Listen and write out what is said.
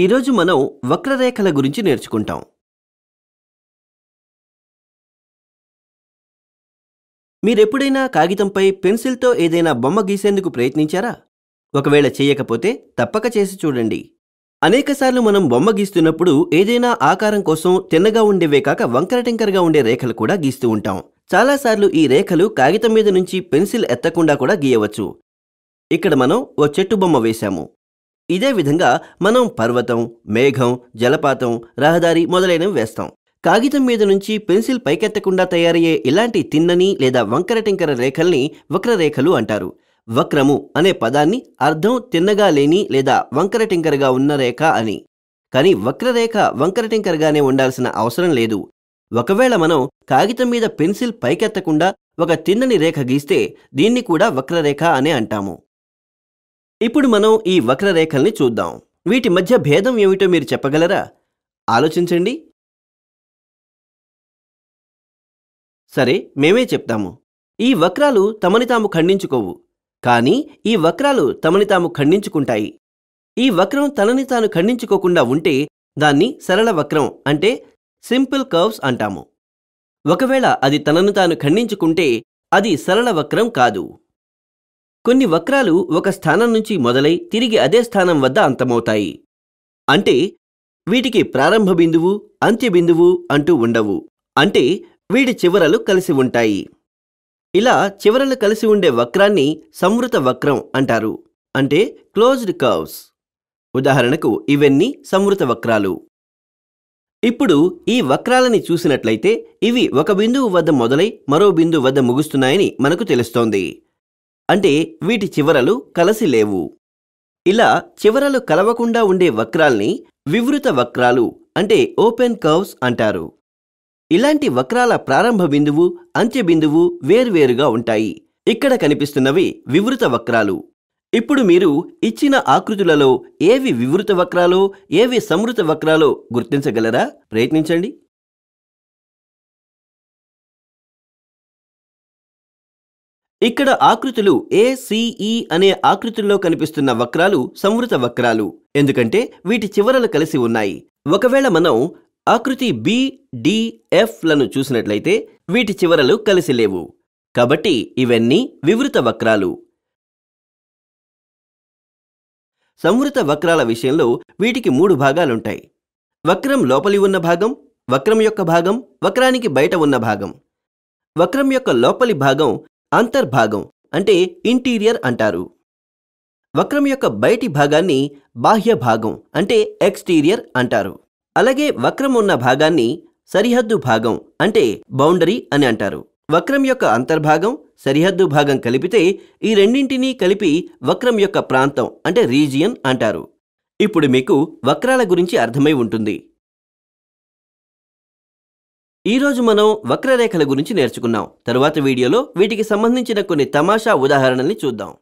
ఈరోజు మనం వక్రరేఖల గురించి నేర్చుకుంటాం మీరెప్పుడైనా కాగితంపై పెన్సిల్తో ఏదైనా బొమ్మ గీసేందుకు ప్రయత్నించారా ఒకవేళ చేయకపోతే తప్పక చేసి చూడండి అనేకసార్లు మనం బొమ్మ గీస్తున్నప్పుడు ఏదైనా ఆకారం కోసం తిన్నగా ఉండేవే కాక వంకరటింకరగా ఉండే రేఖలు కూడా గీస్తూ ఉంటాం చాలాసార్లు ఈ రేఖలు కాగితం మీద నుంచి పెన్సిల్ ఎత్తకుండా కూడా గీయవచ్చు ఇక్కడ మనం ఓ చెట్టు బొమ్మ వేశాము ఇదే విధంగా మనం పర్వతం మేఘం జలపాతం రహదారి మొదలైనవి వేస్తాం కాగితం మీద నుంచి పెన్సిల్ పైకెత్తకుండా తయారయ్యే ఇలాంటి తిన్నని లేదా వంకరటింకర రేఖల్ని వక్రరేఖలు అంటారు వక్రము అనే పదాన్ని అర్థం తిన్నగా లేని లేదా వంకరటింకరగా ఉన్న రేఖ అని కానీ వక్రరేఖ వంకరటింకరగానే ఉండాల్సిన అవసరం లేదు ఒకవేళ మనం కాగితం మీద పెన్సిల్ పైకెత్తకుండా ఒక తిన్నని రేఖ గీస్తే దీన్ని కూడా వక్రరేఖ అనే అంటాము ఇప్పుడు మనం ఈ వక్రరేఖల్ని చూద్దాం వీటి మధ్య భేదం ఏమిటో మీరు చెప్పగలరా ఆలోచించండి సరే మేమే చెప్తాము ఈ వక్రాలు తమని తాము ఖండించుకోవు కానీ ఈ వక్రాలు తమని తాము ఖండించుకుంటాయి ఈ వక్రం తనని తాను ఖండించుకోకుండా ఉంటే దాన్ని సరళ వక్రం అంటే సింపుల్ కర్వ్స్ అంటాము ఒకవేళ అది తనను తాను ఖండించుకుంటే అది సరళ వక్రం కాదు కొన్ని వక్రాలు ఒక స్థానం నుంచి మొదలై తిరిగి అదే స్థానం వద్ద అంతమవుతాయి అంటే వీటికి ప్రారంభ బిందువు అంత్య బిందువు అంటూ ఉండవు అంటే వీటి చివరలు కలిసి ఉంటాయి ఇలా చివరలు కలిసి ఉండే వక్రాన్ని సంవృత వక్రం అంటారు అంటే క్లోజ్డ్ కర్వ్స్ ఉదాహరణకు ఇవన్నీ సంవృత వక్రాలు ఇప్పుడు ఈ వక్రాలని చూసినట్లయితే ఇవి ఒక బిందువు వద్ద మొదలై మరో బిందువు వద్ద ముగుస్తున్నాయని మనకు తెలుస్తోంది అంటే వీటి చివరలు కలసి లేవు ఇలా చివరలు కలవకుండా ఉండే వక్రాల్ని వివృత వక్రాలు అంటే ఓపెన్ కర్వ్స్ అంటారు ఇలాంటి వక్రాల ప్రారంభ బిందువు అంత్యబిందువు బిందువు వేర్వేరుగా ఉంటాయి ఇక్కడ కనిపిస్తున్నవి వివృత వక్రాలు ఇప్పుడు మీరు ఇచ్చిన ఆకృతులలో ఏవి వివృత వక్రాలో ఏవి సమృత వక్రాలో గుర్తించగలరా ప్రయత్నించండి ఇక్కడ ఆకృతులు ఏసీఈ అనే ఆకృతుల్లో కనిపిస్తున్న వక్రాలు సంవృత వక్రాలు ఎందుకంటే వీటి చివరలు కలిసి ఉన్నాయి ఒకవేళ మనం ఆకృతి బి డి ఎఫ్ లను చూసినట్లయితే వీటి చివరలు కలిసి లేవు కాబట్టి ఇవన్నీ వివృత వక్రాలు సంవృత వక్రాల విషయంలో వీటికి మూడు భాగాలుంటాయి వక్రం లోపలి ఉన్న భాగం వక్రం యొక్క భాగం వక్రానికి బయట ఉన్న భాగం వక్రం యొక్క లోపలి భాగం అంతర్భాగం అంటే ఇంటీరియర్ అంటారు వక్రం యొక్క బయటి భాగాన్ని బాహ్య భాగం అంటే ఎక్స్టీరియర్ అంటారు అలాగే వక్రం ఉన్న భాగాన్ని సరిహద్దు భాగం అంటే బౌండరీ అని అంటారు వక్రం యొక్క అంతర్భాగం సరిహద్దు భాగం కలిపితే ఈ రెండింటినీ కలిపి వక్రం యొక్క ప్రాంతం అంటే రీజియన్ అంటారు ఇప్పుడు మీకు వక్రాల గురించి అర్థమై ఉంటుంది ఈరోజు మనం వక్రరేఖల గురించి నేర్చుకున్నాం తరువాత వీడియోలో వీటికి సంబంధించిన కొన్ని తమాషా ఉదాహరణల్ని చూద్దాం